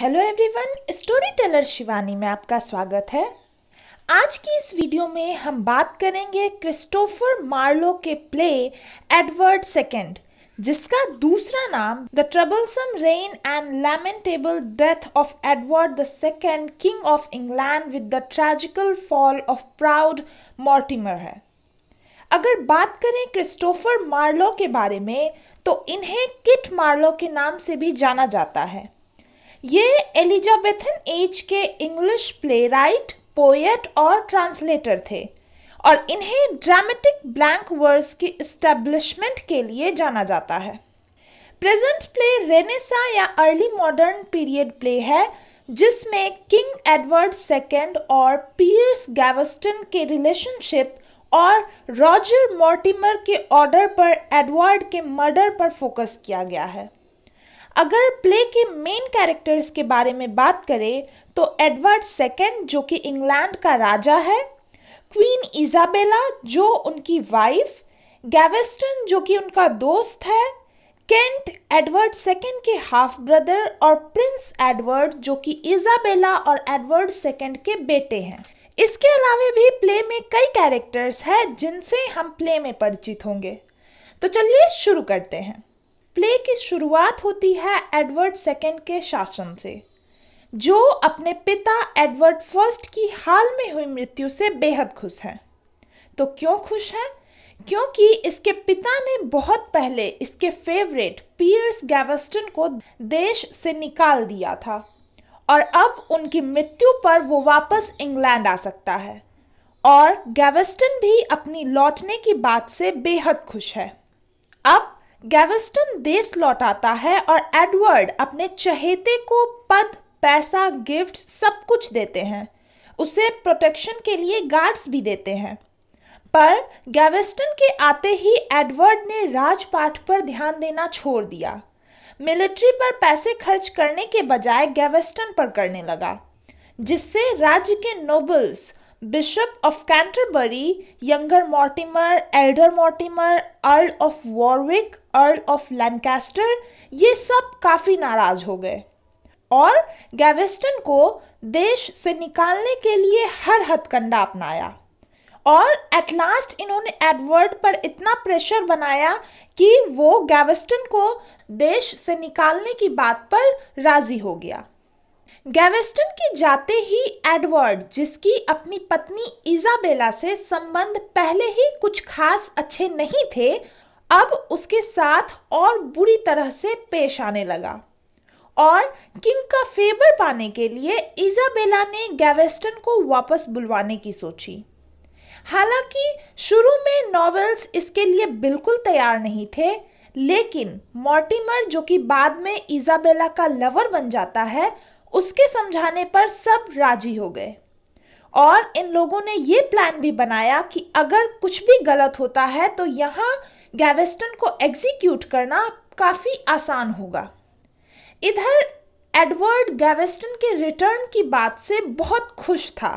hello everyone story teller Shivani में आपका स्वागत है आज की इस वीडियो में हम बात करेंगे क्रिस्टोफर मार्लो के प्ले एडवर्ड सेकेंड जिसका दूसरा नाम the troublesome reign and lamentable death of Edward the second king of England with the tragical fall of proud Mortimer है अगर बात करें क्रिस्टोफर मार्लो के बारे में तो इन्हें किट मार्लो के नाम से भी जाना जाता है ये एलिजाबेथन एज के इंग्लिश प्ले राइट पोएट और ट्रांसलेटर थे और इन्हें ड्रामेटिक ब्लैंक वर्स की इस्टेब्लिशमेंट के लिए जाना जाता है प्रेजेंट प्ले रेनेसा या अर्ली मॉडर्न पीरियड प्ले है जिसमें किंग एडवर्ड सेकेंड और पीयर्स गैवस्टन के रिलेशनशिप और रॉजर मॉर्टिमर के ऑर्डर पर एडवर्ड के मर्डर पर फोकस किया गया है अगर प्ले के मेन कैरेक्टर्स के बारे में बात करें तो एडवर्ड सेकेंड जो कि इंग्लैंड का राजा है क्वीन इजाबेला जो उनकी वाइफ गैवेस्टन जो कि उनका दोस्त है केंट एडवर्ड सेकेंड के हाफ ब्रदर और प्रिंस एडवर्ड जो कि इजाबेला और एडवर्ड सेकेंड के बेटे हैं इसके अलावा भी प्ले में कई कैरेक्टर्स हैं जिनसे हम प्ले में परिचित होंगे तो चलिए शुरू करते हैं प्ले की शुरुआत होती है एडवर्ड सेकेंड के शासन से जो अपने पिता एडवर्ड फर्स्ट की हाल में हुई मृत्यु से बेहद खुश हैं तो क्यों खुश हैं क्योंकि इसके पिता ने बहुत पहले इसके फेवरेट पियर्स गैवेस्टन को देश से निकाल दिया था और अब उनकी मृत्यु पर वो वापस इंग्लैंड आ सकता है और गैवेस्टन भी अपनी लौटने की बात से बेहद खुश है अब गैवेस्टन देश लौटाता है और एडवर्ड अपने चहेते को पद पैसा गिफ्ट सब कुछ देते हैं उसे प्रोटेक्शन के लिए गार्ड्स भी देते हैं पर गैवेस्टन के आते ही एडवर्ड ने राजपाठ पर ध्यान देना छोड़ दिया मिलिट्री पर पैसे खर्च करने के बजाय गैवेस्टन पर करने लगा जिससे राज्य के nobles bishop of Canterbury younger Mortimer elder Mortimer earl of Warwick earl of Lancaster ये सब काफ़ी नाराज हो गए और गैवेस्टन को देश से निकालने के लिए हर हथकंडा अपनाया और एट लास्ट इन्होंने एडवर्ड पर इतना प्रेशर बनाया कि वो गैवेस्टन को देश से निकालने की बात पर राजी हो गया गैवेस्टन के जाते ही एडवर्ड जिसकी अपनी पत्नी इजाबेला से संबंध पहले ही कुछ खास अच्छे नहीं थे अब उसके साथ और बुरी तरह से पेश आने लगा और किंग का फेवर पाने के लिए इजाबेला ने गैवेस्टन को वापस बुलवाने की सोची हालांकि शुरू में नॉवेल्स इसके लिए बिल्कुल तैयार नहीं थे लेकिन मॉर्टिमर जो कि बाद में इजाबेला का लवर बन जाता है उसके समझाने पर सब राजी हो गए और इन लोगों ने ये प्लान भी बनाया कि अगर कुछ भी गलत होता है तो यहाँ गैवेस्टन को एग्जीक्यूट करना काफ़ी आसान होगा इधर एडवर्ड गैवेस्टन के रिटर्न की बात से बहुत खुश था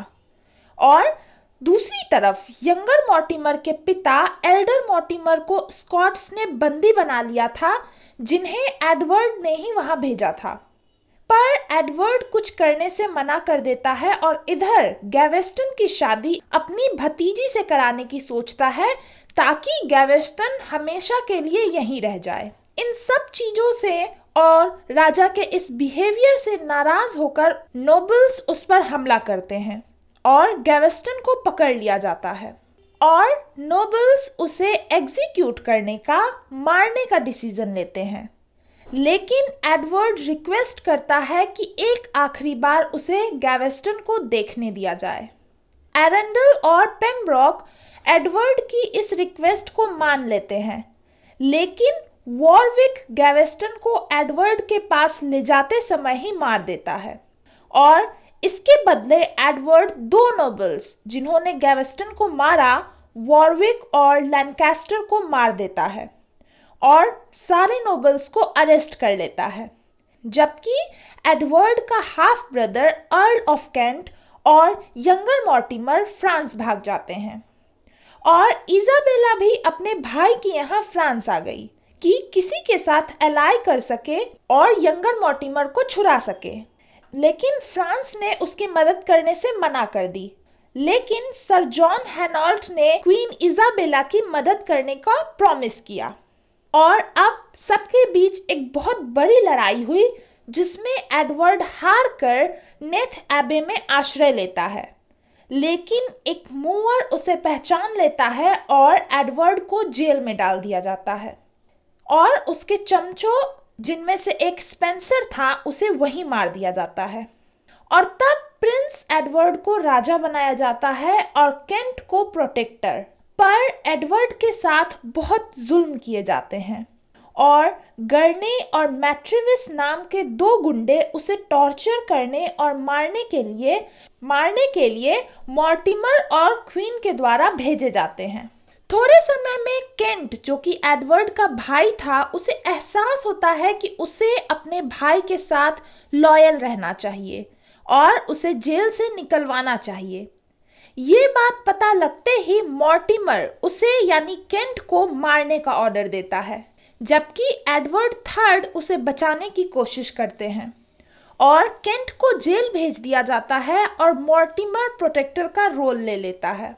और दूसरी तरफ यंगर मोटिमर के पिता एल्डर मोटिमर को स्कॉट्स ने बंदी बना लिया था जिन्हें एडवर्ड ने ही वहां भेजा था पर एडवर्ड कुछ करने से मना कर देता है और इधर गैवेस्टन की शादी अपनी भतीजी से कराने की सोचता है ताकि गैवेस्टन हमेशा के लिए यहीं रह जाए इन सब चीजों से और राजा के इस बिहेवियर से नाराज होकर नोबल्स उस पर हमला करते हैं और गैवेस्टन को पकड़ लिया जाता है और नोबल्स उसे एग्जीक्यूट करने का मारने का डिसीजन लेते हैं लेकिन एडवर्ड रिक्वेस्ट करता है कि एक आखिरी बार उसे गैवेस्टन को देखने दिया जाए एरेंडल और पेम्ब्रॉक एडवर्ड की इस रिक्वेस्ट को मान लेते हैं लेकिन वॉरविक गैवेस्टन को एडवर्ड के पास ले जाते समय ही मार देता है और इसके बदले एडवर्ड दो नोबल्स जिन्होंने गैवेस्टन को मारा वॉरविक और लैंकास्टर को मार देता है और सारे नोबल्स को अरेस्ट कर लेता है जबकि एडवर्ड का half brother earl of Kent और यंगर मॉर्टिमर फ्रांस भाग जाते हैं और इजाबेला भी अपने भाई के यहाँ फ्रांस आ गई कि किसी के साथ एलाय कर सके और यंगर मोटिमर को छुरा सके लेकिन फ्रांस ने उसकी मदद करने से मना कर दी लेकिन सर जॉन हेनॉल्ट ने क्वीन इजाबेला की मदद करने का प्रॉमिस किया और अब सबके बीच एक बहुत बड़ी लड़ाई हुई जिसमें एडवर्ड हार कर नेथ एबे में आश्रय लेता है लेकिन एक मूवर उसे पहचान लेता है और एडवर्ड को जेल में डाल दिया जाता है और उसके चमचों जिनमें से एक स्पेंसर था उसे वही मार दिया जाता है और तब प्रिंस एडवर्ड को राजा बनाया जाता है और केंट को प्रोटेक्टर पर एडवर्ड के साथ बहुत जुल्म किए जाते हैं और गर्ने और मैट्रिविस नाम के दो गुंडे उसे टॉर्चर करने और मारने के लिए मारने के लिए मॉर्टिमर और क्वीन के द्वारा भेजे जाते हैं थोड़े समय में केंट जो कि एडवर्ड का भाई था उसे एहसास होता है कि उसे अपने भाई के साथ लॉयल रहना चाहिए और उसे जेल से निकलवाना चाहिए ये बात पता लगते ही मॉर्टिमर उसे यानी केंट को मारने का ऑर्डर देता है जबकि एडवर्ड थर्ड उसे बचाने की कोशिश करते हैं और केंट को जेल भेज दिया जाता है और मोर्टिमर प्रोटेक्टर का रोल ले लेता है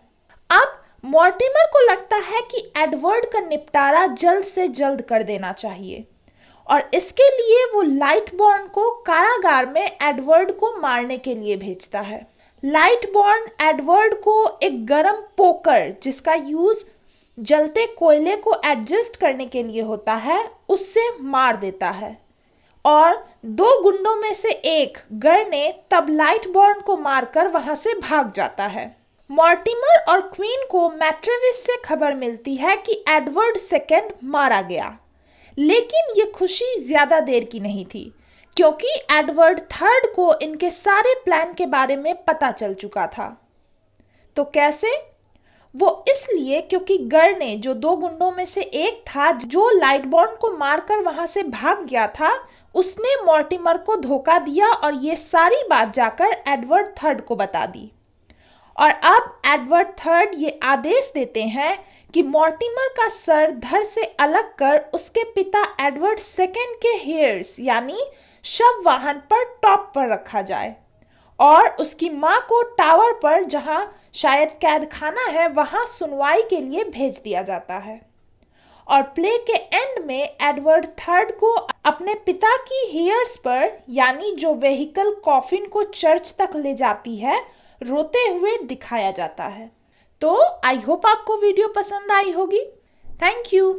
अब मोर्टिमर को लगता है कि एडवर्ड का निपटारा जल्द से जल्द कर देना चाहिए और इसके लिए वो लाइटबॉर्न को कारागार में एडवर्ड को मारने के लिए भेजता है लाइटबॉर्न एडवर्ड को एक गर्म पोकर जिसका यूज जलते कोयले को एडजस्ट करने के लिए होता है उससे मार देता है और दो गुंडों में से एक गर्ने तब लाइट बॉर्न को मारकर वहां से भाग जाता है मॉर्टिमर और क्वीन को मैट्रेविस से खबर मिलती है कि एडवर्ड सेकेंड मारा गया लेकिन ये खुशी ज्यादा देर की नहीं थी क्योंकि एडवर्ड थर्ड को इनके सारे प्लान के बारे में पता चल चुका था तो कैसे वो इसलिए क्योंकि गर ने जो दो गुंडों में से एक था जो लाइटबॉर्न को मारकर वहां से भाग गया था उसने मोर्टिमर को धोखा दिया और ये सारी बात जाकर एडवर्ड थर्ड को बता दी और अब एडवर्ड थर्ड ये आदेश देते हैं कि मोर्टिमर का सर धर से अलग कर उसके पिता एडवर्ड सेकेंड के हेयर्स यानी शव वाहन पर टॉप पर रखा जाए और उसकी मां को टावर पर जहां शायद कैद खाना है वहां सुनवाई के लिए भेज दिया जाता है और प्ले के एंड में एडवर्ड थर्ड को अपने पिता की हेयर्स पर यानी जो व्हीकल कॉफिन को चर्च तक ले जाती है रोते हुए दिखाया जाता है तो आई होप आपको वीडियो पसंद आई होगी थैंक यू